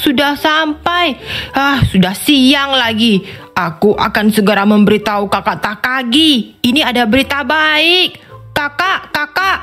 sudah sampai. Ah, sudah siang lagi. Aku akan segera memberitahu kakak Takagi. Ini ada berita baik. Kakak, kakak.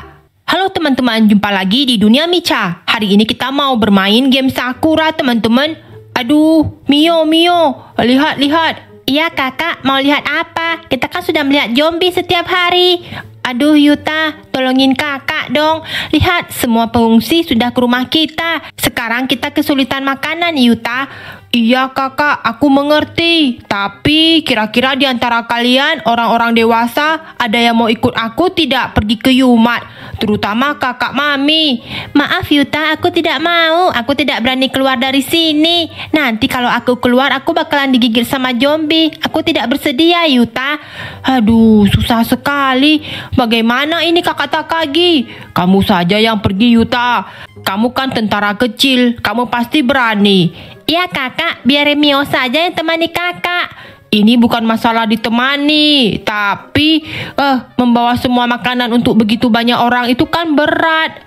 Halo teman-teman, jumpa lagi di Dunia Mica. Hari ini kita mau bermain game Sakura, teman-teman. Aduh, Mio, Mio. Lihat, lihat. Iya kakak, mau lihat apa? Kita kan sudah melihat zombie setiap hari. Aduh Yuta, tolongin kakak dong. Lihat, semua pengungsi sudah ke rumah kita. Sekarang kita kesulitan makanan Yuta. Iya kakak, aku mengerti. Tapi kira-kira di antara kalian orang-orang dewasa ada yang mau ikut aku tidak pergi ke Yumat, terutama kakak Mami. Maaf Yuta, aku tidak mau. Aku tidak berani keluar dari sini. Nanti kalau aku keluar aku bakalan digigit sama zombie. Aku tidak bersedia Yuta. Aduh, susah sekali. Bagaimana ini kakak Takagi? Kamu saja yang pergi Yuta. Kamu kan tentara kecil, kamu pasti berani. Ya kakak, biar Mio saja yang temani kakak. Ini bukan masalah ditemani, tapi eh membawa semua makanan untuk begitu banyak orang itu kan berat.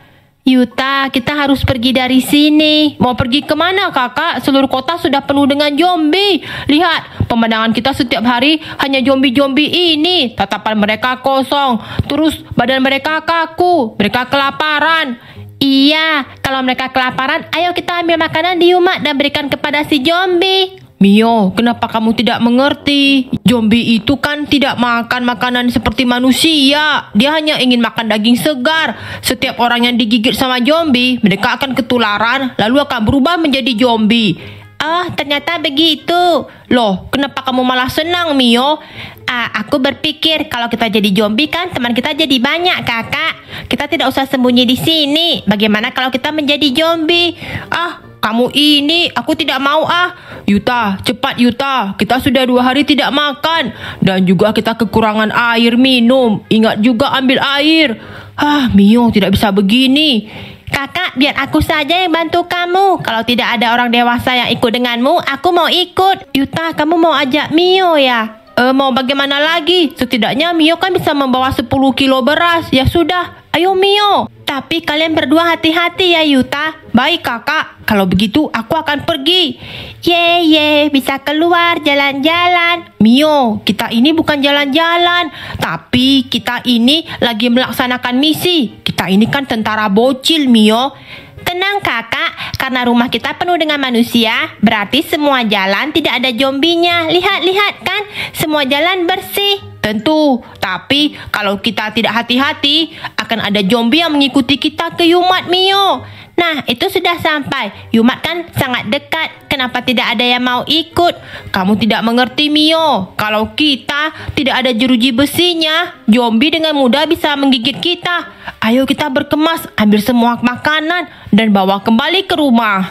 Yuta, kita harus pergi dari sini. Mau pergi kemana kakak? Seluruh kota sudah penuh dengan zombie. Lihat, pemandangan kita setiap hari hanya zombie-zombie ini. Tatapan mereka kosong, terus badan mereka kaku, mereka kelaparan. Iya, kalau mereka kelaparan, ayo kita ambil makanan di Yuma dan berikan kepada si zombie. Mio, kenapa kamu tidak mengerti? Zombie itu kan tidak makan makanan seperti manusia. Dia hanya ingin makan daging segar. Setiap orang yang digigit sama zombie, mereka akan ketularan, lalu akan berubah menjadi zombie. Oh ternyata begitu. Loh, kenapa kamu malah senang, Mio? Ah, aku berpikir kalau kita jadi zombie kan teman kita jadi banyak, Kakak. Kita tidak usah sembunyi di sini. Bagaimana kalau kita menjadi zombie? Ah, kamu ini, aku tidak mau ah. Yuta, cepat Yuta. Kita sudah dua hari tidak makan. Dan juga kita kekurangan air minum. Ingat juga ambil air. Ah, Mio tidak bisa begini. Kakak, biar aku saja yang bantu kamu. Kalau tidak ada orang dewasa yang ikut denganmu, aku mau ikut. Yuta, kamu mau ajak Mio ya? Eh, mau bagaimana lagi? Setidaknya Mio kan bisa membawa 10 kilo beras. Ya sudah, Ayo Mio, tapi kalian berdua hati-hati ya Yuta. Baik kakak, kalau begitu aku akan pergi. Ye ye, bisa keluar jalan-jalan. Mio, kita ini bukan jalan-jalan, tapi kita ini lagi melaksanakan misi. Kita ini kan tentara bocil Mio. Tenang kakak, karena rumah kita penuh dengan manusia, berarti semua jalan tidak ada zombinya. Lihat, lihat kan, semua jalan bersih tentu. Tapi kalau kita tidak hati-hati, akan ada zombie yang mengikuti kita ke Yumat Mio. Nah, itu sudah sampai. Yumat kan sangat dekat. Kenapa tidak ada yang mau ikut? Kamu tidak mengerti, Mio. Kalau kita tidak ada jeruji besinya, zombie dengan mudah bisa menggigit kita. Ayo kita berkemas, ambil semua makanan, dan bawa kembali ke rumah.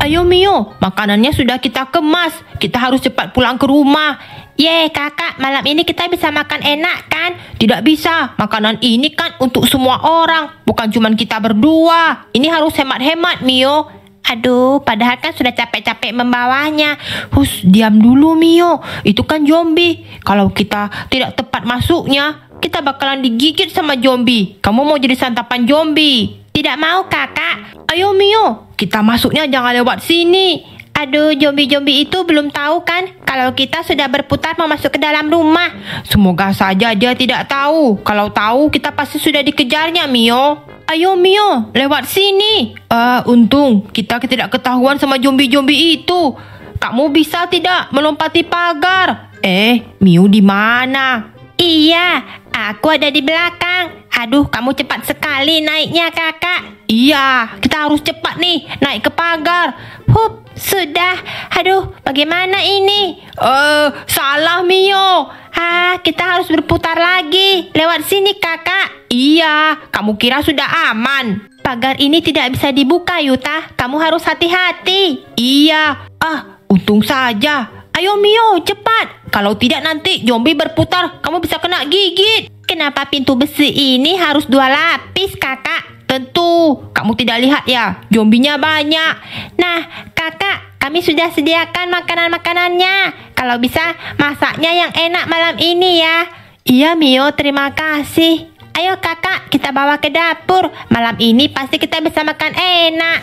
Ayo Mio, makanannya sudah kita kemas. Kita harus cepat pulang ke rumah. Ye, kakak, malam ini kita bisa makan enak kan? Tidak bisa, makanan ini kan untuk semua orang, bukan cuma kita berdua. Ini harus hemat-hemat, Mio. Aduh, padahal kan sudah capek-capek membawanya. Hus, diam dulu Mio. Itu kan zombie. Kalau kita tidak tepat masuknya, kita bakalan digigit sama zombie. Kamu mau jadi santapan zombie? Tidak mau, Kakak. Ayo Mio, kita masuknya jangan lewat sini. Aduh, zombie-zombie itu belum tahu kan kalau kita sudah berputar mau masuk ke dalam rumah. Semoga saja dia tidak tahu. Kalau tahu, kita pasti sudah dikejarnya, Mio. Ayo, Mio, lewat sini. Ah, uh, untung kita tidak ketahuan sama zombie-zombie itu. Kamu bisa tidak melompati pagar? Eh, Mio di mana? Iya, aku ada di belakang. Aduh, kamu cepat sekali naiknya, Kakak. Iya, kita harus cepat nih naik ke pagar. Hup, sudah. Aduh, bagaimana ini? Eh, uh, salah Mio. Ah, kita harus berputar lagi. Lewat sini, Kakak. Iya, kamu kira sudah aman. Pagar ini tidak bisa dibuka, Yuta. Kamu harus hati-hati. Iya. Ah, untung saja. Ayo Mio, cepat. Kalau tidak nanti zombie berputar, kamu bisa kena gigit. Kenapa pintu besi ini harus dua lapis, Kakak? Tentu, kamu tidak lihat ya, zombinya banyak. Nah, kakak, kami sudah sediakan makanan-makanannya. Kalau bisa, masaknya yang enak malam ini ya. Iya, Mio, terima kasih. Ayo kakak, kita bawa ke dapur. Malam ini pasti kita bisa makan enak.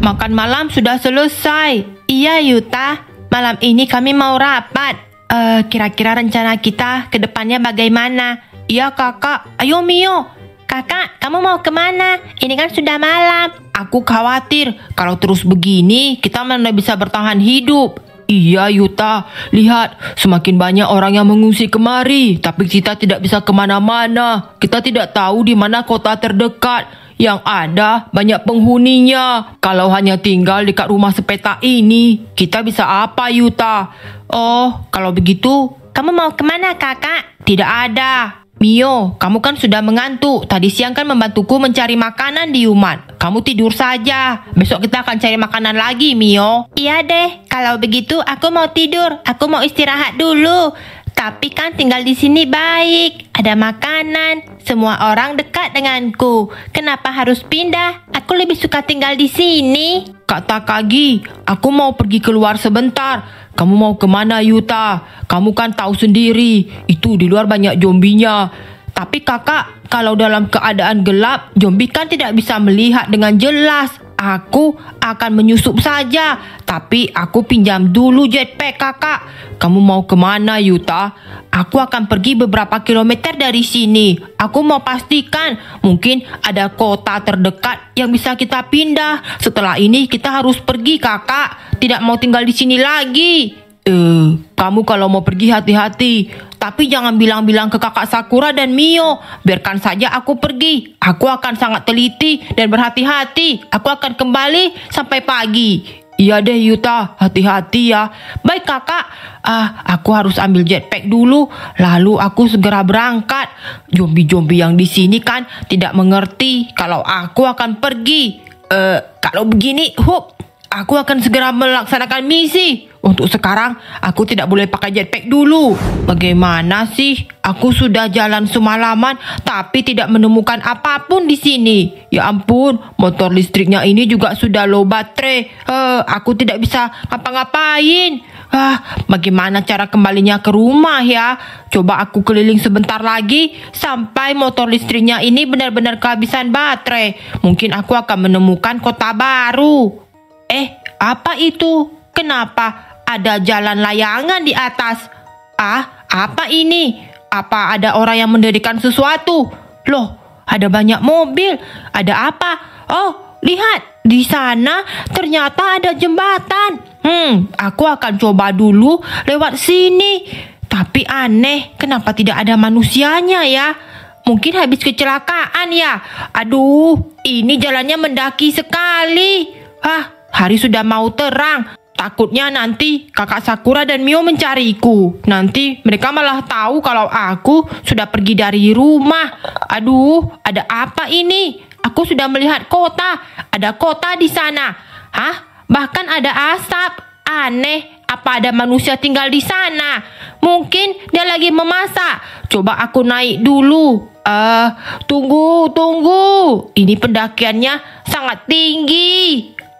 Makan malam sudah selesai. Iya, Yuta. Malam ini kami mau rapat. Eh, kira-kira uh, rencana kita ke depannya bagaimana? Iya, kakak. Ayo, Mio. Kakak, kamu mau kemana? Ini kan sudah malam. Aku khawatir kalau terus begini kita mana bisa bertahan hidup. Iya Yuta, lihat semakin banyak orang yang mengungsi kemari Tapi kita tidak bisa kemana-mana Kita tidak tahu di mana kota terdekat Yang ada banyak penghuninya Kalau hanya tinggal dekat rumah sepeta ini Kita bisa apa Yuta? Oh, kalau begitu kamu mau kemana kakak? Tidak ada Mio, kamu kan sudah mengantuk. Tadi siang kan membantuku mencari makanan di Yuman. Kamu tidur saja. Besok kita akan cari makanan lagi, Mio. Iya deh. Kalau begitu aku mau tidur. Aku mau istirahat dulu. Tapi kan tinggal di sini baik, ada makanan, semua orang dekat denganku. Kenapa harus pindah? Aku lebih suka tinggal di sini. Kata Kagi, aku mau pergi keluar sebentar. Kamu mau kemana Yuta? Kamu kan tahu sendiri, itu di luar banyak zombinya. Tapi kakak, kalau dalam keadaan gelap, zombie kan tidak bisa melihat dengan jelas. Aku akan menyusup saja, tapi aku pinjam dulu jetpack kakak. Kamu mau kemana Yuta? Aku akan pergi beberapa kilometer dari sini. Aku mau pastikan mungkin ada kota terdekat yang bisa kita pindah. Setelah ini kita harus pergi kakak. Tidak mau tinggal di sini lagi. Eh, kamu kalau mau pergi hati-hati. Tapi jangan bilang-bilang ke kakak Sakura dan Mio. Biarkan saja aku pergi. Aku akan sangat teliti dan berhati-hati. Aku akan kembali sampai pagi. Iya deh Yuta, hati-hati ya. Baik kakak, ah aku harus ambil jetpack dulu, lalu aku segera berangkat. Jombi-jombi yang di sini kan tidak mengerti kalau aku akan pergi. Eh, uh, kalau begini, hup, aku akan segera melaksanakan misi. Untuk sekarang, aku tidak boleh pakai jetpack dulu. Bagaimana sih? Aku sudah jalan semalaman, tapi tidak menemukan apapun di sini. Ya ampun, motor listriknya ini juga sudah low baterai. Eh, aku tidak bisa ngapa-ngapain. Ah, bagaimana cara kembalinya ke rumah ya? Coba aku keliling sebentar lagi sampai motor listriknya ini benar-benar kehabisan baterai. Mungkin aku akan menemukan kota baru. Eh, apa itu? Kenapa ada jalan layangan di atas. Ah, apa ini? Apa ada orang yang mendirikan sesuatu? Loh, ada banyak mobil. Ada apa? Oh, lihat. Di sana ternyata ada jembatan. Hmm, aku akan coba dulu lewat sini. Tapi aneh, kenapa tidak ada manusianya ya? Mungkin habis kecelakaan ya. Aduh, ini jalannya mendaki sekali. Hah, hari sudah mau terang. Takutnya nanti kakak Sakura dan Mio mencariku. Nanti mereka malah tahu kalau aku sudah pergi dari rumah. Aduh, ada apa ini? Aku sudah melihat kota. Ada kota di sana. Hah? Bahkan ada asap. Aneh, apa ada manusia tinggal di sana? Mungkin dia lagi memasak. Coba aku naik dulu. Eh, uh, tunggu, tunggu. Ini pendakiannya sangat tinggi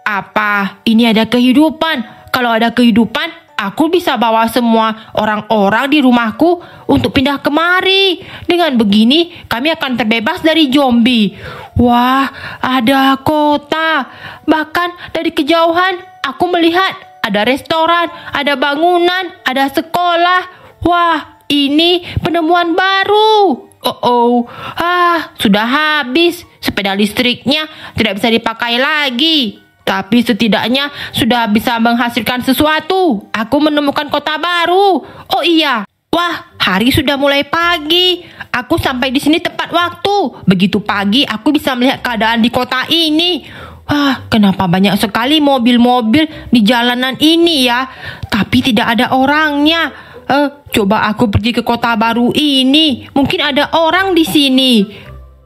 apa? Ini ada kehidupan. Kalau ada kehidupan, aku bisa bawa semua orang-orang di rumahku untuk pindah kemari. Dengan begini, kami akan terbebas dari zombie. Wah, ada kota. Bahkan dari kejauhan, aku melihat ada restoran, ada bangunan, ada sekolah. Wah, ini penemuan baru. Oh, oh, ah, sudah habis. Sepeda listriknya tidak bisa dipakai lagi. Tapi setidaknya sudah bisa menghasilkan sesuatu. Aku menemukan kota baru. Oh iya, Wah, hari sudah mulai pagi. Aku sampai di sini tepat waktu. Begitu pagi, aku bisa melihat keadaan di kota ini. Wah, kenapa banyak sekali mobil-mobil di jalanan ini ya? Tapi tidak ada orangnya. Eh, coba aku pergi ke kota baru ini. Mungkin ada orang di sini.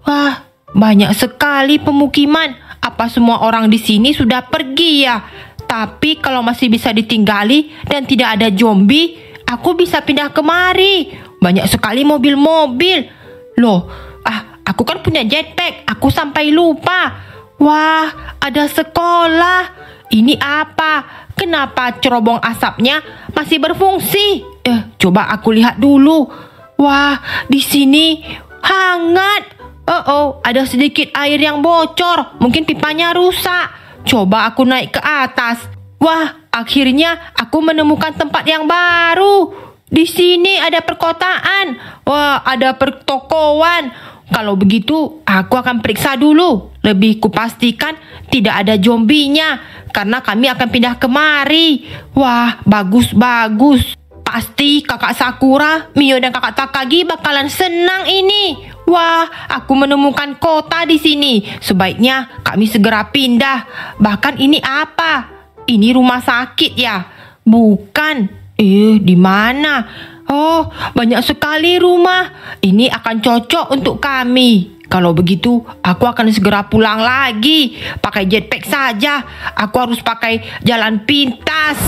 Wah, banyak sekali pemukiman apa semua orang di sini sudah pergi ya? Tapi kalau masih bisa ditinggali dan tidak ada zombie, aku bisa pindah kemari. Banyak sekali mobil-mobil. Loh, ah, aku kan punya jetpack. Aku sampai lupa. Wah, ada sekolah. Ini apa? Kenapa cerobong asapnya masih berfungsi? Eh, coba aku lihat dulu. Wah, di sini hangat. Oh oh, ada sedikit air yang bocor. Mungkin pipanya rusak. Coba aku naik ke atas. Wah, akhirnya aku menemukan tempat yang baru. Di sini ada perkotaan. Wah, ada pertokoan. Kalau begitu, aku akan periksa dulu. Lebih kupastikan tidak ada zombinya karena kami akan pindah kemari. Wah, bagus-bagus. Pasti kakak Sakura, Mio dan kakak Takagi bakalan senang ini. Wah, aku menemukan kota di sini. Sebaiknya kami segera pindah. Bahkan ini apa? Ini rumah sakit ya? Bukan. Eh, di mana? Oh, banyak sekali rumah. Ini akan cocok untuk kami. Kalau begitu, aku akan segera pulang lagi. Pakai jetpack saja. Aku harus pakai jalan pintas.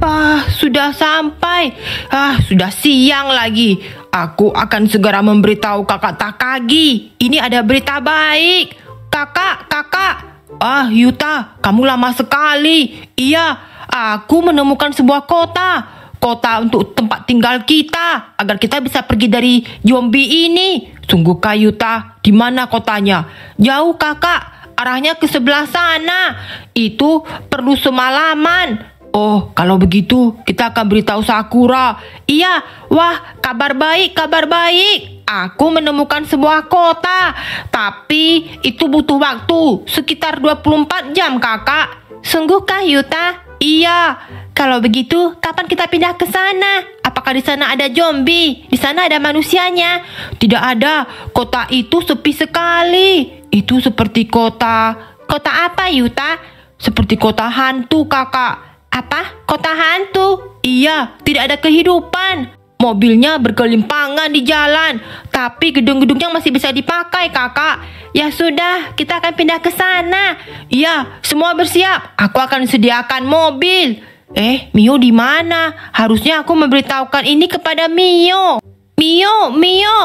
Ah, sudah sampai. Ah, sudah siang lagi. Aku akan segera memberitahu kakak Takagi. Ini ada berita baik. Kakak, kakak. Ah, Yuta, kamu lama sekali. Iya, aku menemukan sebuah kota. Kota untuk tempat tinggal kita. Agar kita bisa pergi dari zombie ini. Sungguh kak Yuta, di mana kotanya? Jauh kakak, arahnya ke sebelah sana. Itu perlu semalaman. Oh, kalau begitu kita akan beritahu Sakura. Iya, wah, kabar baik, kabar baik. Aku menemukan sebuah kota, tapi itu butuh waktu, sekitar 24 jam, Kakak. Sungguhkah, Yuta? Iya. Kalau begitu, kapan kita pindah ke sana? Apakah di sana ada zombie? Di sana ada manusianya? Tidak ada. Kota itu sepi sekali. Itu seperti kota. Kota apa, Yuta? Seperti kota hantu, Kakak. Apa? Kota hantu? Iya, tidak ada kehidupan. Mobilnya bergelimpangan di jalan, tapi gedung-gedungnya masih bisa dipakai, Kakak. Ya sudah, kita akan pindah ke sana. Iya, semua bersiap. Aku akan sediakan mobil. Eh, Mio di mana? Harusnya aku memberitahukan ini kepada Mio. Mio, Mio.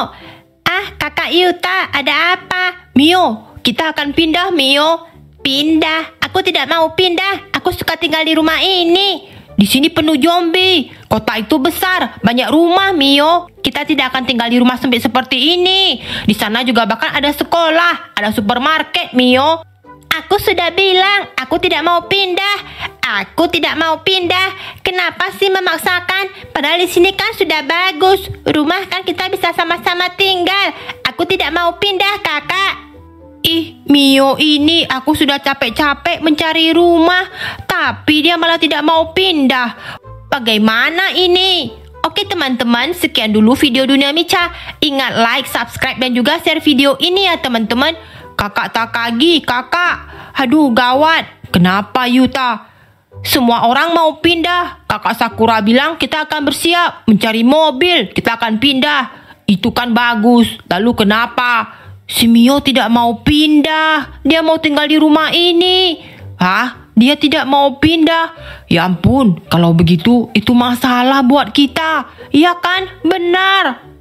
Ah, Kakak Yuta, ada apa? Mio, kita akan pindah, Mio. Pindah? Aku tidak mau pindah. Aku suka tinggal di rumah ini. Di sini penuh zombie. Kota itu besar, banyak rumah, Mio. Kita tidak akan tinggal di rumah sempit seperti ini. Di sana juga bahkan ada sekolah, ada supermarket, Mio. Aku sudah bilang, aku tidak mau pindah. Aku tidak mau pindah. Kenapa sih memaksakan? Padahal di sini kan sudah bagus. Rumah kan kita bisa sama-sama tinggal. Aku tidak mau pindah, Kakak. Ih, Mio ini aku sudah capek-capek mencari rumah, tapi dia malah tidak mau pindah. Bagaimana ini? Oke teman-teman, sekian dulu video Dunia Mica. Ingat like, subscribe, dan juga share video ini ya teman-teman. Kakak Takagi, kakak. Aduh gawat, kenapa Yuta? Semua orang mau pindah. Kakak Sakura bilang kita akan bersiap mencari mobil. Kita akan pindah. Itu kan bagus. Lalu kenapa? Si Mio tidak mau pindah. Dia mau tinggal di rumah ini. Hah? Dia tidak mau pindah. Ya ampun, kalau begitu itu masalah buat kita. Iya kan? Benar.